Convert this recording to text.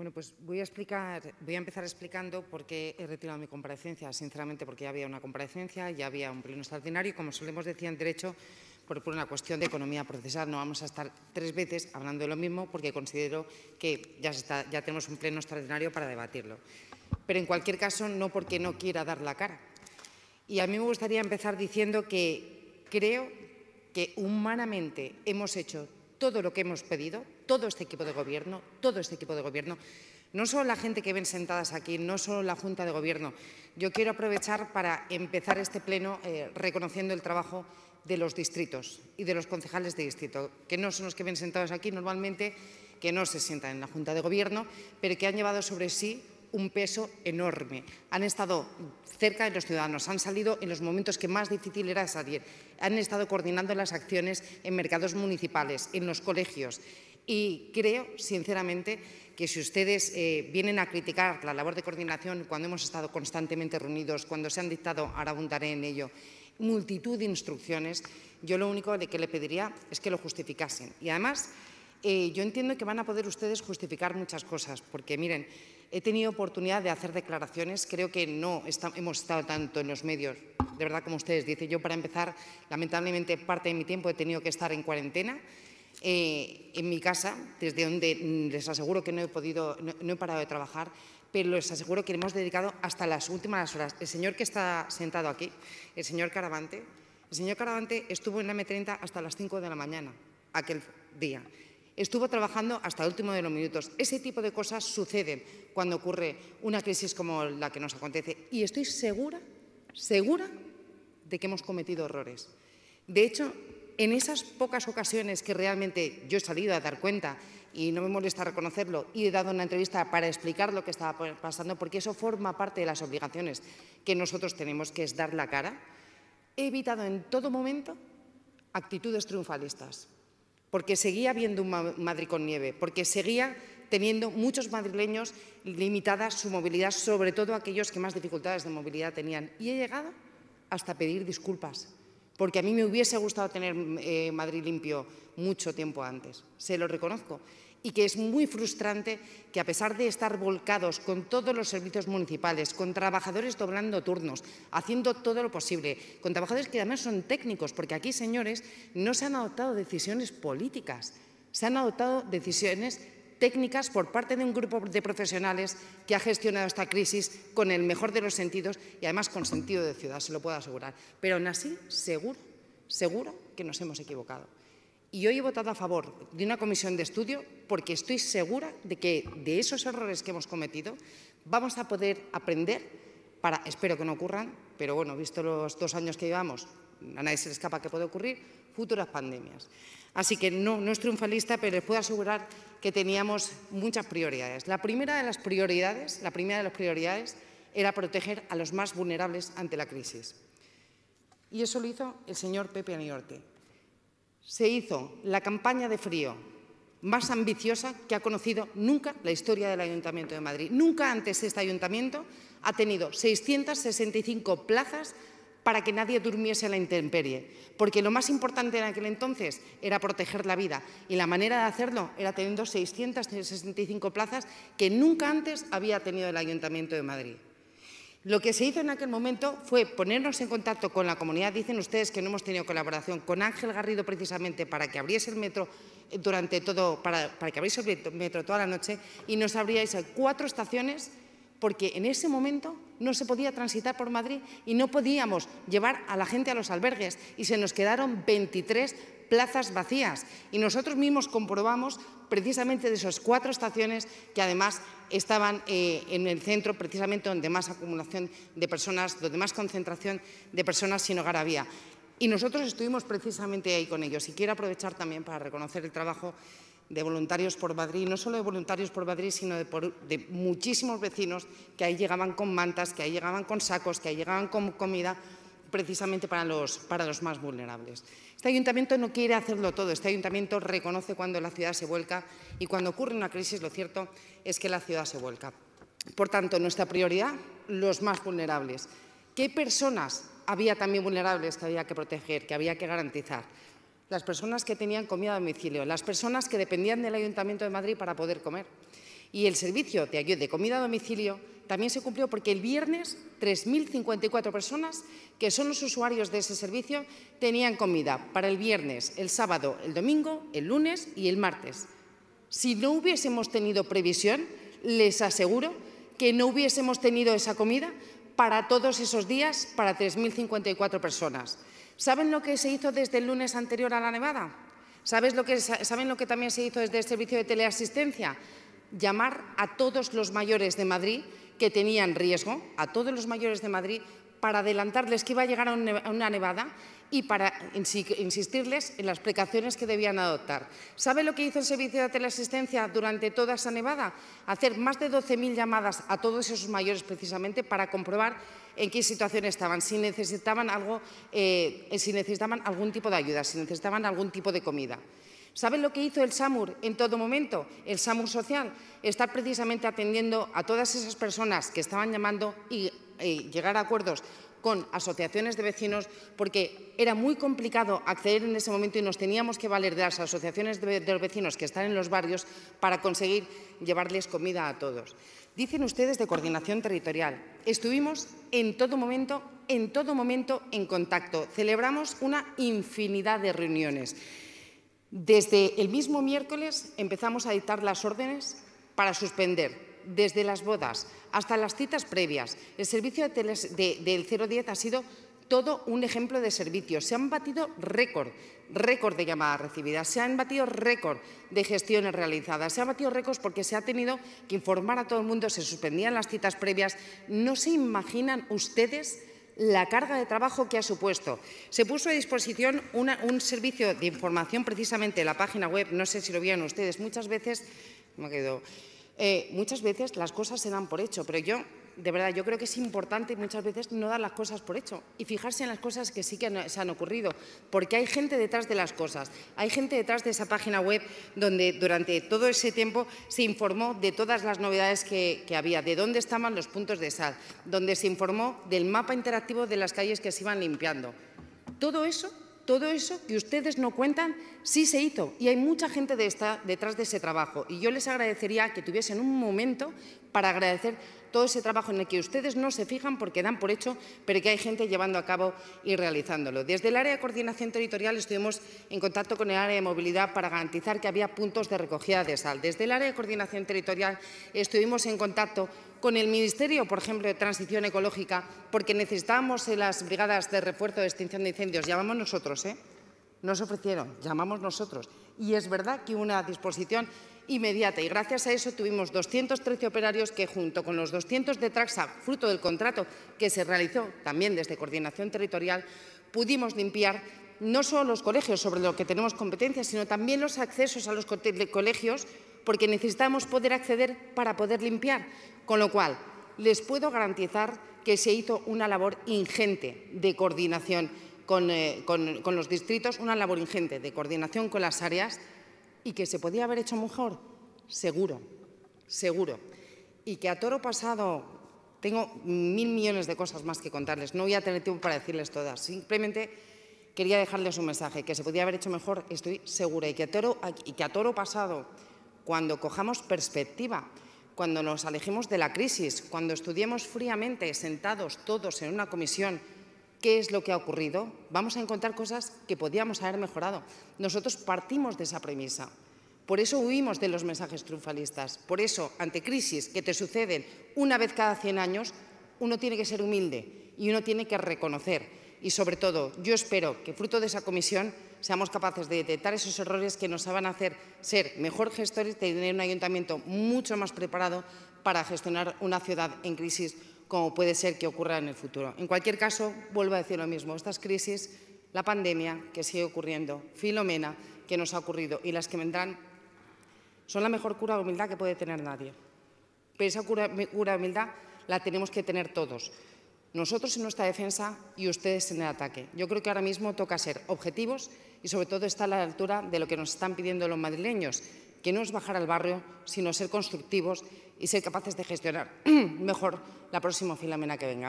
Bueno, pues voy a explicar, voy a empezar explicando por qué he retirado mi comparecencia, sinceramente, porque ya había una comparecencia, ya había un pleno extraordinario como solemos decir en derecho, por, una cuestión de economía procesal, no vamos a estar tres veces hablando de lo mismo porque considero que ya, ya tenemos un pleno extraordinario para debatirlo. Pero en cualquier caso, no porque no quiera dar la cara. Y a mí me gustaría empezar diciendo que creo que humanamente hemos hecho todo lo que hemos pedido, todo este equipo de gobierno, todo este equipo de gobierno, no solo la gente que ven sentadas aquí, no solo la Junta de Gobierno. Yo quiero aprovechar para empezar este pleno eh, reconociendo el trabajo de los distritos y de los concejales de distrito, que no son los que ven sentados aquí normalmente, que no se sientan en la Junta de Gobierno, pero que han llevado sobre sí un peso enorme. Han estado cerca de los ciudadanos, han salido en los momentos que más difícil era salir, han estado coordinando las acciones en mercados municipales, en los colegios, y creo, sinceramente, que si ustedes eh, vienen a criticar la labor de coordinación cuando hemos estado constantemente reunidos, cuando se han dictado, ahora abundaré en ello, multitud de instrucciones, yo lo único de que le pediría es que lo justificasen. Y además, eh, yo entiendo que van a poder ustedes justificar muchas cosas, porque miren, he tenido oportunidad de hacer declaraciones, creo que no hemos estado tanto en los medios, de verdad como ustedes dicen, yo para empezar, lamentablemente parte de mi tiempo he tenido que estar en cuarentena. Eh, en mi casa, desde donde mm, les aseguro que no he podido, no, he parado de trabajar, pero les aseguro que hemos dedicado hasta las últimas horas. El señor que está sentado aquí, el señor Caravante, el señor Caravante estuvo en la M30 hasta las 5 de la mañana aquel día. Estuvo trabajando hasta el último de los minutos. Ese tipo de cosas suceden cuando ocurre una crisis como la que nos acontece. Y estoy segura, segura de que hemos cometido errores. De hecho, en esas pocas ocasiones que realmente yo he salido a dar cuenta, y no me molesta reconocerlo, y he dado una entrevista para explicar lo que estaba pasando, porque eso forma parte de las obligaciones que nosotros tenemos, que es dar la cara, he evitado en todo momento actitudes triunfalistas, porque seguía habiendo un Madrid con nieve, porque seguía teniendo muchos madrileños limitada su movilidad, sobre todo aquellos que más dificultades de movilidad tenían. Y he llegado hasta pedir disculpas porque a mí me hubiese gustado tener eh, Madrid limpio mucho tiempo antes, se lo reconozco, y que es muy frustrante que a pesar de estar volcados con todos los servicios municipales, con trabajadores doblando turnos, haciendo todo lo posible, con trabajadores que además son técnicos, porque aquí, señores, no se han adoptado decisiones políticas, se han adoptado decisiones técnicas por parte de un grupo de profesionales que ha gestionado esta crisis con el mejor de los sentidos y además con sentido de ciudad, se lo puedo asegurar. Pero aún así, seguro, seguro que nos hemos equivocado. Y hoy he votado a favor de una comisión de estudio porque estoy segura de que de esos errores que hemos cometido vamos a poder aprender para, espero que no ocurran, pero bueno, visto los dos años que llevamos, a nadie se le escapa que puede ocurrir, futuras pandemias. Así que no, no es triunfalista, pero les puedo asegurar que teníamos muchas prioridades. La primera de las prioridades, la primera de las prioridades era proteger a los más vulnerables ante la crisis. Y eso lo hizo el señor Pepe Aniorte. Se hizo la campaña de frío más ambiciosa que ha conocido nunca la historia del Ayuntamiento de Madrid. Nunca antes este ayuntamiento ha tenido 665 plazas para que nadie durmiese a la intemperie, porque lo más importante en aquel entonces era proteger la vida y la manera de hacerlo era teniendo 665 plazas que nunca antes había tenido el Ayuntamiento de Madrid. Lo que se hizo en aquel momento fue ponernos en contacto con la comunidad. Dicen ustedes que no hemos tenido colaboración con Ángel Garrido precisamente para que abriese el metro eh, durante todo, para, para que abriese el metro toda la noche y nos abríais cuatro estaciones porque en ese momento no se podía transitar por Madrid y no podíamos llevar a la gente a los albergues y se nos quedaron 23 plazas vacías. Y nosotros mismos comprobamos precisamente de esas cuatro estaciones que además estaban eh, en el centro, precisamente donde más acumulación de personas, donde más concentración de personas sin hogar había. Y nosotros estuvimos precisamente ahí con ellos. Y quiero aprovechar también para reconocer el trabajo de Voluntarios por Madrid, no solo de Voluntarios por Madrid, sino de, muchísimos vecinos que ahí llegaban con mantas, que ahí llegaban con sacos, que ahí llegaban con comida, precisamente para los, para los más vulnerables. Este ayuntamiento no quiere hacerlo todo, este ayuntamiento reconoce cuando la ciudad se vuelca y cuando ocurre una crisis lo cierto es que la ciudad se vuelca. Por tanto, nuestra prioridad, los más vulnerables. ¿Qué personas había también vulnerables que había que proteger, que había que garantizar? las personas que tenían comida a domicilio, las personas que dependían del Ayuntamiento de Madrid para poder comer. Y el servicio de, comida a domicilio también se cumplió porque el viernes 3.054 personas, que son los usuarios de ese servicio, tenían comida para el viernes, el sábado, el domingo, el lunes y el martes. Si no hubiésemos tenido previsión, les aseguro que no hubiésemos tenido esa comida para todos esos días, para 3.054 personas. ¿Saben lo que se hizo desde el lunes anterior a la nevada? ¿Saben lo que, también se hizo desde el servicio de teleasistencia? Llamar a todos los mayores de Madrid que tenían riesgo, a todos los mayores de Madrid, para adelantarles que iba a llegar a una nevada y para insistirles en las precauciones que debían adoptar. ¿Sabe lo que hizo el Servicio de Teleasistencia durante toda esa nevada? Hacer más de 12.000 llamadas a todos esos mayores precisamente para comprobar en qué situación estaban, si necesitaban, algo, eh, si necesitaban algún tipo de ayuda, si necesitaban algún tipo de comida. ¿Saben lo que hizo el SAMUR en todo momento? El SAMUR social, estar precisamente atendiendo a todas esas personas que estaban llamando y llegar a acuerdos con asociaciones de vecinos porque era muy complicado acceder en ese momento y nos teníamos que valer de las asociaciones de, los vecinos que están en los barrios para conseguir llevarles comida a todos. Dicen ustedes de coordinación territorial. Estuvimos en todo momento, en todo momento en contacto. Celebramos una infinidad de reuniones. Desde el mismo miércoles empezamos a dictar las órdenes para suspender desde las bodas hasta las citas previas, el servicio de del 010 ha sido todo un ejemplo de servicio. Se han batido récord, récord de llamadas recibidas, se han batido récord de gestiones realizadas, se han batido récords porque se ha tenido que informar a todo el mundo, se suspendían las citas previas. No se imaginan ustedes la carga de trabajo que ha supuesto. Se puso a disposición un servicio de información precisamente la página web, no sé si lo vieron ustedes, muchas veces me quedo, eh, muchas veces las cosas se dan por hecho, pero yo, de verdad, yo creo que es importante muchas veces no dar las cosas por hecho y fijarse en las cosas que sí que se han ocurrido, porque hay gente detrás de las cosas, hay gente detrás de esa página web donde durante todo ese tiempo se informó de todas las novedades que, había, de dónde estaban los puntos de sal, donde se informó del mapa interactivo de las calles que se iban limpiando. Todo eso todo eso que ustedes no cuentan sí se hizo y hay mucha gente detrás de ese trabajo. Y yo les agradecería que tuviesen un momento para agradecer todo ese trabajo en el que ustedes no se fijan porque dan por hecho, pero que hay gente llevando a cabo y realizándolo. Desde el área de coordinación territorial estuvimos en contacto con el área de movilidad para garantizar que había puntos de recogida de sal. Desde el área de coordinación territorial estuvimos en contacto con el Ministerio, por ejemplo, de Transición Ecológica, porque necesitábamos las brigadas de refuerzo de extinción de incendios. Llamamos nosotros, ¿eh? Nos ofrecieron, llamamos nosotros. Y es verdad que una disposición inmediata y gracias a eso tuvimos 213 operarios que junto con los 200 de Traxa, fruto del contrato que se realizó también desde Coordinación Territorial, pudimos limpiar no solo los colegios sobre los que tenemos competencia, sino también los accesos a los colegios porque necesitamos poder acceder para poder limpiar. Con lo cual, les puedo garantizar que se hizo una labor ingente de coordinación con, eh, con los distritos, una labor ingente de coordinación con las áreas ¿Y que se podía haber hecho mejor? Seguro, seguro. Y que a toro pasado tengo mil millones de cosas más que contarles. No voy a tener tiempo para decirles todas. Simplemente quería dejarles un mensaje, que se podía haber hecho mejor, estoy segura. Y que a toro, y que a toro pasado, cuando cojamos perspectiva, cuando nos alejemos de la crisis, cuando estudiemos fríamente, sentados todos en una comisión, qué es lo que ha ocurrido, vamos a encontrar cosas que podíamos haber mejorado. Nosotros partimos de esa premisa. Por eso huimos de los mensajes triunfalistas. Por eso, ante crisis que te suceden una vez cada 100 años, uno tiene que ser humilde y uno tiene que reconocer. Y sobre todo, yo espero que fruto de esa comisión seamos capaces de detectar esos errores que nos van a hacer ser mejor gestores, y tener un ayuntamiento mucho más preparado para gestionar una ciudad en crisis como puede ser que ocurra en el futuro. En cualquier caso, vuelvo a decir lo mismo, estas crisis, la pandemia que sigue ocurriendo, Filomena que nos ha ocurrido y las que vendrán, son la mejor cura de humildad que puede tener nadie. Pero esa cura, de humildad la tenemos que tener todos. Nosotros en nuestra defensa y ustedes en el ataque. Yo creo que ahora mismo toca ser objetivos y sobre todo estar a la altura de lo que nos están pidiendo los madrileños, que no es bajar al barrio, sino ser constructivos y ser capaces de gestionar mejor la próxima filamena que venga.